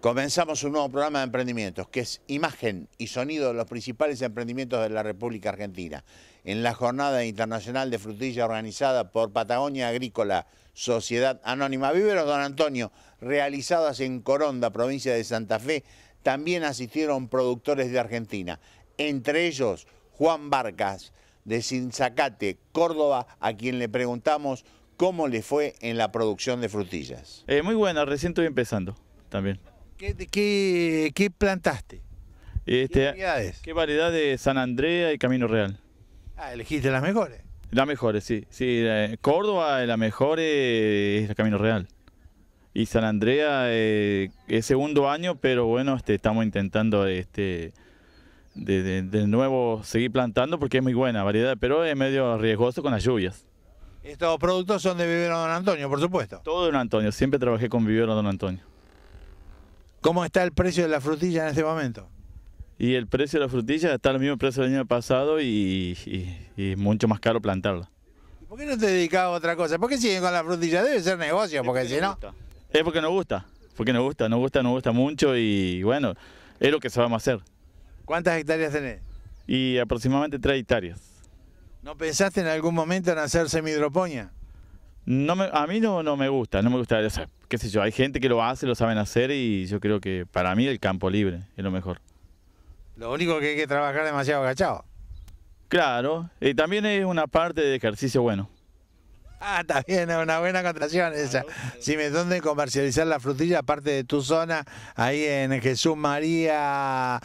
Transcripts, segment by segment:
Comenzamos un nuevo programa de emprendimientos, que es imagen y sonido de los principales emprendimientos de la República Argentina. En la Jornada Internacional de Frutilla organizada por Patagonia Agrícola, Sociedad Anónima Víveros Don Antonio, realizadas en Coronda, provincia de Santa Fe, también asistieron productores de Argentina, entre ellos Juan Barcas, de Sinzacate, Córdoba, a quien le preguntamos cómo le fue en la producción de frutillas. Eh, muy bueno, recién estoy empezando también. ¿Qué, qué, plantaste? Este, ¿Qué, variedad de San Andrea y Camino Real? Ah, elegiste las mejores. Las mejores, sí. sí Córdoba, eh, la mejor eh, es, la Camino Real. Y San Andrea eh, es segundo año, pero bueno, este, estamos intentando este, de, nuevo seguir plantando porque es muy buena variedad, pero es medio riesgoso con las lluvias. Estos productos son de Vivero Don Antonio, por supuesto. Todo Don Antonio, siempre trabajé con Vivero Don Antonio. ¿Cómo está el precio de la frutilla en este momento? Y el precio de la frutilla está al mismo precio del año pasado y, es mucho más caro plantarla. ¿Por qué no te dedicas a otra cosa? ¿Por qué siguen con la frutilla? Debe ser negocio, porque, si no... Es porque nos gusta, porque nos gusta, nos gusta, nos gusta mucho y bueno, es lo que sabemos hacer. ¿Cuántas hectáreas tenés? Y aproximadamente tres hectáreas. ¿No pensaste en algún momento en hacer semidropoña? No a mí no, no me gusta, no me gusta. hacer qué sé yo, hay gente que lo hace, lo saben hacer y yo creo que para mí el campo libre es lo mejor. Lo único que hay que trabajar demasiado agachado. Claro, y también es una parte de ejercicio bueno. Ah, también es una buena contracción esa. Si me dónde comercializar la frutilla, aparte de tu zona, ahí en Jesús María,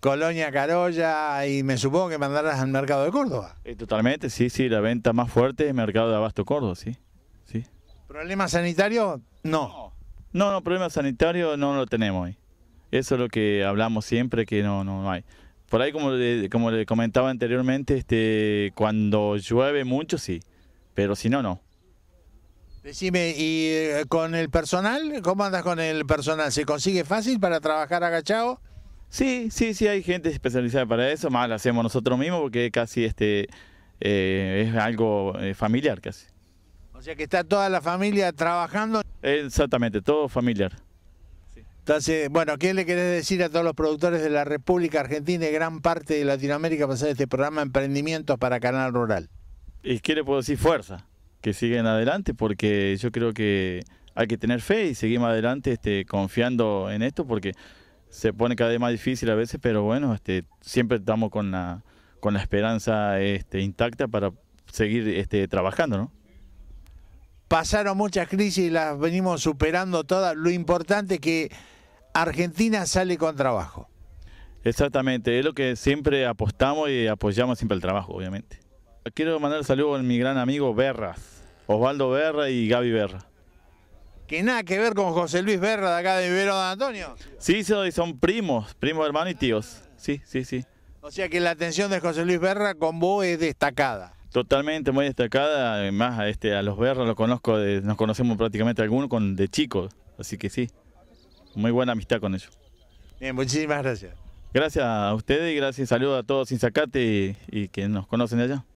Colonia Carolla, y me supongo que mandarlas al mercado de Córdoba. Eh, totalmente, sí, sí, la venta más fuerte es el mercado de Abasto Córdoba, sí. sí. ¿Problema sanitario? No. No, no, problema sanitario no lo tenemos ahí. Eso es lo que hablamos siempre, que no, no, hay. Por ahí, como le, como le comentaba anteriormente, este, cuando llueve mucho sí, pero si no, no. Decime, ¿y eh, con el personal? ¿Cómo andas con el personal? ¿Se consigue fácil para trabajar agachado? Sí, sí, sí, hay gente especializada para eso, más lo hacemos nosotros mismos porque casi este eh, es algo eh, familiar casi sea que está toda la familia trabajando. Exactamente, todo familiar. Entonces, bueno, ¿qué le querés decir a todos los productores de la República Argentina y gran parte de Latinoamérica para hacer este programa Emprendimientos para Canal Rural? Y qué le puedo decir fuerza, que sigan adelante, porque yo creo que hay que tener fe y seguimos adelante este, confiando en esto, porque se pone cada vez más difícil a veces, pero bueno, este, siempre estamos con la, esperanza este, intacta para seguir trabajando, ¿no? pasaron muchas crisis y las venimos superando todas. Lo importante es que Argentina sale con trabajo. Exactamente, es lo que siempre apostamos y apoyamos siempre el trabajo, obviamente. Quiero mandar saludos a mi gran amigo Berras, Osvaldo Berra y Gaby Berra. Que nada que ver con José Luis Berra de acá de Vivero de Antonio. Sí, son primos, primos hermanos y tíos. Sí, sí, sí. O sea que la atención de José Luis Berra con vos es destacada. Totalmente, muy destacada. Además, a, este, a los Berros lo conozco, nos conocemos prácticamente algunos con, de chicos. Así que sí, muy buena amistad con ellos. Bien, muchísimas gracias. Gracias a ustedes y gracias, saludos a todos sin Zacate y, y que nos conocen allá.